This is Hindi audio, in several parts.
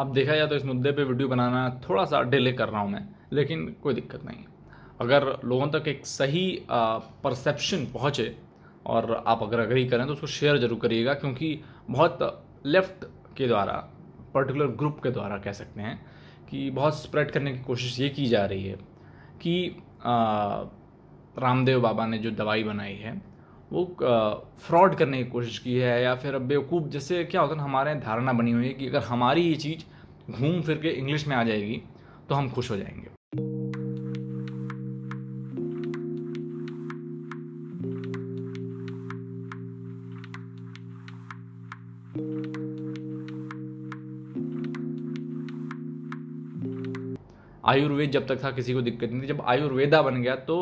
अब देखा जाए तो इस मुद्दे पे वीडियो बनाना थोड़ा सा डिले कर रहा हूँ मैं लेकिन कोई दिक्कत नहीं अगर लोगों तक एक सही परसेप्शन पहुँचे और आप अगर अग्री करें तो उसको शेयर जरूर करिएगा क्योंकि बहुत लेफ्ट के द्वारा पर्टिकुलर ग्रुप के द्वारा कह सकते हैं कि बहुत स्प्रेड करने की कोशिश ये की जा रही है कि रामदेव बाबा ने जो दवाई बनाई है वो फ्रॉड करने की कोशिश की है या फिर बेवकूफ़ जैसे क्या होता है हमारे यहाँ धारणा बनी हुई है कि अगर हमारी ये चीज़ घूम फिर के इंग्लिश में आ जाएगी तो हम खुश हो जाएंगे आयुर्वेद जब तक था किसी को दिक्कत नहीं थी जब आयुर्वेदा बन गया तो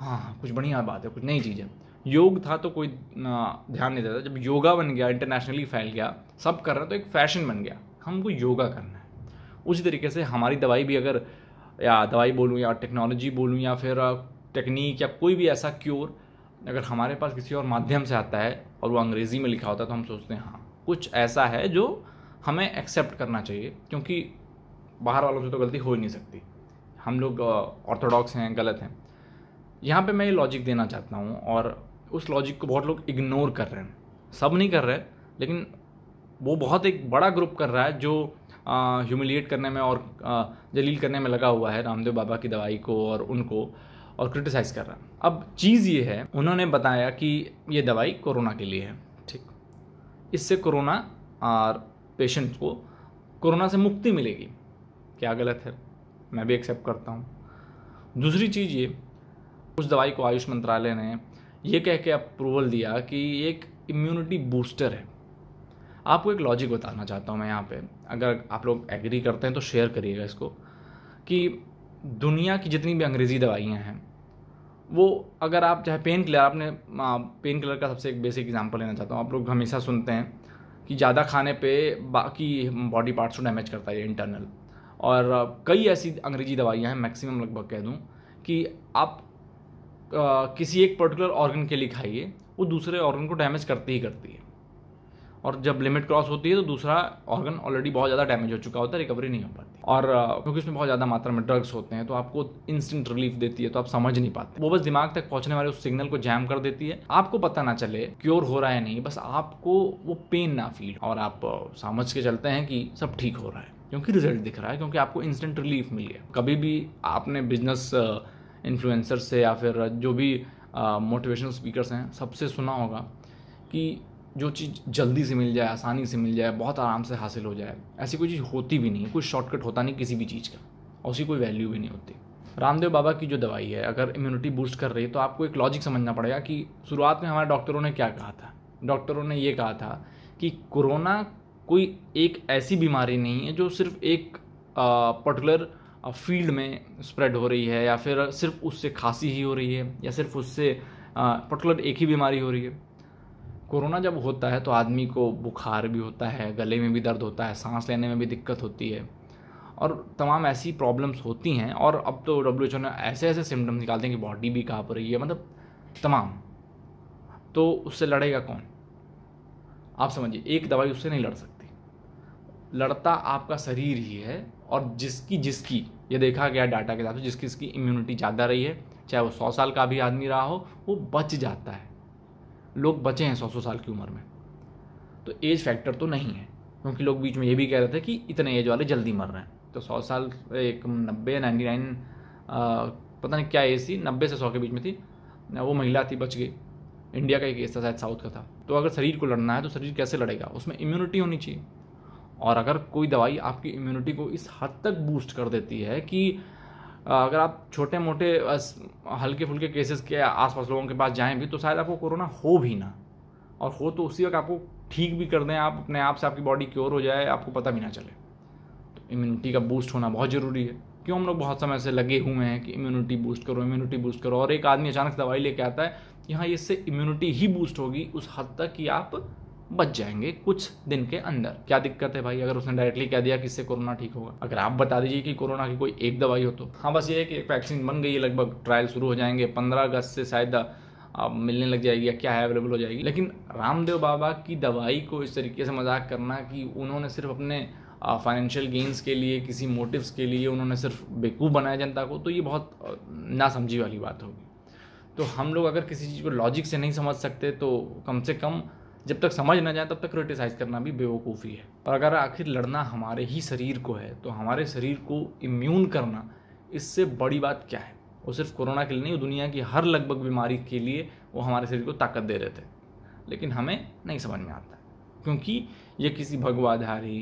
हाँ कुछ बढ़िया बात है कुछ नई चीज़ है योग था तो कोई ध्यान नहीं देता जब योगा बन गया इंटरनेशनली फैल गया सब कर हैं तो एक फैशन बन गया हमको योगा करना है उसी तरीके से हमारी दवाई भी अगर या दवाई बोलूँ या टेक्नोलॉजी बोलूँ या फिर टेक्निक या कोई भी ऐसा क्योर अगर हमारे पास किसी और माध्यम से आता है और वो अंग्रेज़ी में लिखा होता है तो हम सोचते हैं हाँ कुछ ऐसा है जो हमें एक्सेप्ट करना चाहिए क्योंकि बाहर वालों से तो गलती हो ही नहीं सकती हम लोग ऑर्थोडॉक्स हैं गलत हैं यहाँ पे मैं ये लॉजिक देना चाहता हूँ और उस लॉजिक को बहुत लोग इग्नोर कर रहे हैं सब नहीं कर रहे लेकिन वो बहुत एक बड़ा ग्रुप कर रहा है जो ह्यूमिलिएट करने में और जलील करने में लगा हुआ है रामदेव बाबा की दवाई को और उनको और क्रिटिसाइज़ कर रहा है अब चीज़ ये है उन्होंने बताया कि ये दवाई कोरोना के लिए है ठीक इससे कोरोना और पेशेंट को कोरोना से मुक्ति मिलेगी क्या गलत है मैं भी एक्सेप्ट करता हूँ दूसरी चीज़ ये उस दवाई को आयुष मंत्रालय ने ये कह के अप्रूवल दिया कि एक इम्यूनिटी बूस्टर है आपको एक लॉजिक बताना चाहता हूँ मैं यहाँ पे अगर आप लोग एग्री करते हैं तो शेयर करिएगा इसको कि दुनिया की जितनी भी अंग्रेज़ी दवाइयाँ हैं वो अगर आप चाहे पेन किलर आपने पेन हाँ, किलर का सबसे एक बेसिक एग्जांपल लेना चाहता हूँ आप लोग हमेशा सुनते हैं कि ज़्यादा खाने पे बाकी बॉडी पार्ट्स को डैमेज करता है इंटरनल और कई ऐसी अंग्रेजी दवाइयाँ हैं मैक्सिमम लगभग कह दूँ कि आप किसी एक पर्टिकुलर ऑर्गन के लिए खाइए वो दूसरे ऑर्गन को डैमेज करती ही करती है और जब लिमिट क्रॉस होती है तो दूसरा ऑर्गन ऑलरेडी बहुत ज़्यादा डैमेज हो चुका होता है रिकवरी नहीं हो पाती और क्योंकि उसमें बहुत ज़्यादा मात्रा में ड्रग्स होते हैं तो आपको इंस्टेंट रिलीफ देती है तो आप समझ नहीं पाते वो बस दिमाग तक पहुंचने वाले उस सिग्नल को जैम कर देती है आपको पता ना चले क्योर हो रहा है नहीं बस आपको वो पेन ना फील और आप समझ के चलते हैं कि सब ठीक हो रहा है क्योंकि रिजल्ट दिख रहा है क्योंकि आपको इंस्टेंट रिलीफ मिल गया कभी भी आपने बिजनेस इन्फ्लुएंसर से या फिर जो भी मोटिवेशनल स्पीकर्स हैं सबसे सुना होगा कि जो चीज़ जल्दी से मिल जाए आसानी से मिल जाए बहुत आराम से हासिल हो जाए ऐसी कोई चीज़ होती भी नहीं है कोई शॉर्टकट होता नहीं किसी भी चीज़ का और उसकी कोई वैल्यू भी नहीं होती रामदेव बाबा की जो दवाई है अगर इम्यूनिटी बूस्ट कर रही है तो आपको एक लॉजिक समझना पड़ेगा कि शुरुआत में हमारे डॉक्टरों ने क्या कहा था डॉक्टरों ने ये कहा था कि कोरोना कोई एक ऐसी बीमारी नहीं है जो सिर्फ एक पर्टिकुलर फील्ड में स्प्रेड हो रही है या फिर सिर्फ उससे खांसी ही हो रही है या सिर्फ उससे पर्टिकुलर एक ही बीमारी हो रही है कोरोना जब होता है तो आदमी को बुखार भी होता है गले में भी दर्द होता है सांस लेने में भी दिक्कत होती है और तमाम ऐसी प्रॉब्लम्स होती हैं और अब तो डब्ल्यू ने ऐसे ऐसे सिम्टम्स निकालते हैं कि बॉडी भी काँप रही है मतलब तमाम तो उससे लड़ेगा कौन आप समझिए एक दवाई उससे नहीं लड़ सकती लड़ता आपका शरीर ही है और जिसकी जिसकी ये देखा गया डाटा के साथ जिसकी जिसकी इम्यूनिटी ज़्यादा रही है चाहे वो सौ साल का भी आदमी रहा हो वो बच जाता है लोग बचे हैं सौ सौ साल की उम्र में तो एज फैक्टर तो नहीं है क्योंकि लोग बीच में ये भी कह रहे थे कि इतने एज वाले जल्दी मर रहे हैं तो सौ साल एक नब्बे नाइन्टी नाइन पता नहीं क्या एज थी नब्बे से सौ के बीच में थी वो महिला थी बच गई इंडिया का एक केस था शायद साउथ का था तो अगर शरीर को लड़ना है तो शरीर कैसे लड़ेगा उसमें इम्यूनिटी होनी चाहिए और अगर कोई दवाई आपकी इम्यूनिटी को इस हद तक बूस्ट कर देती है कि अगर आप छोटे मोटे हल्के फुल्के केसेस के आसपास लोगों के पास जाएं भी तो शायद आपको कोरोना हो भी ना और हो तो उसी वक्त आपको ठीक भी कर दें आप अपने आप से आपकी बॉडी क्योर हो जाए आपको पता भी ना चले तो इम्यूनिटी का बूस्ट होना बहुत ज़रूरी है क्यों हम लोग बहुत समय से लगे हुए हैं कि इम्यूनिटी बूस्ट करो इम्यूनिटी बूस्ट करो और एक आदमी अचानक दवाई लेके आता है कि हाँ इससे इम्यूनिटी ही बूस्ट होगी उस हद तक कि आप बच जाएंगे कुछ दिन के अंदर क्या दिक्कत है भाई अगर उसने डायरेक्टली कह दिया कि इससे कोरोना ठीक होगा अगर आप बता दीजिए कि कोरोना की कोई एक दवाई हो तो हाँ बस ये है कि एक वैक्सीन बन गई है लगभग ट्रायल शुरू हो जाएंगे पंद्रह अगस्त से शायद अब मिलने लग जाएगी या क्या है अवेलेबल हो जाएगी लेकिन रामदेव बाबा की दवाई को इस तरीके से मजाक करना कि उन्होंने सिर्फ अपने फाइनेंशियल गेंस के लिए किसी मोटिव्स के लिए उन्होंने सिर्फ बेकूफ़ बनाया जनता को तो ये बहुत नासमझी वाली बात होगी तो हम लोग अगर किसी चीज़ को लॉजिक से नहीं समझ सकते तो कम से कम जब तक समझ ना जाए तब तक क्रिटिसाइज़ करना भी बेवकूफ़ी है और अगर आखिर लड़ना हमारे ही शरीर को है तो हमारे शरीर को इम्यून करना इससे बड़ी बात क्या है वो सिर्फ कोरोना के लिए नहीं दुनिया की हर लगभग बीमारी के लिए वो हमारे शरीर को ताकत दे रहे थे लेकिन हमें नहीं समझ में आता क्योंकि ये किसी भगवाधारी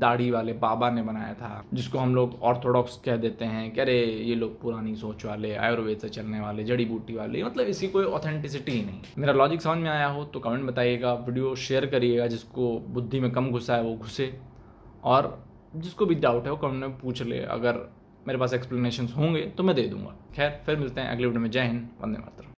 दाढ़ी वाले बाबा ने बनाया था जिसको हम लोग ऑर्थोडॉक्स कह देते हैं कि अरे ये लोग पुरानी सोच वाले आयुर्वेद से चलने वाले जड़ी बूटी वाले मतलब इसकी कोई ऑथेंटिसिटी ही नहीं मेरा लॉजिक समझ में आया हो तो कमेंट बताइएगा वीडियो शेयर करिएगा जिसको बुद्धि में कम घुसा है वो घुसे और जिसको भी डाउट है वो कमेंट में पूछ ले अगर मेरे पास एक्सप्लेनेशन होंगे तो मैं दे दूंगा खैर फिर मिलते हैं अगले वीडियो में जय हिंद वंदे मातरम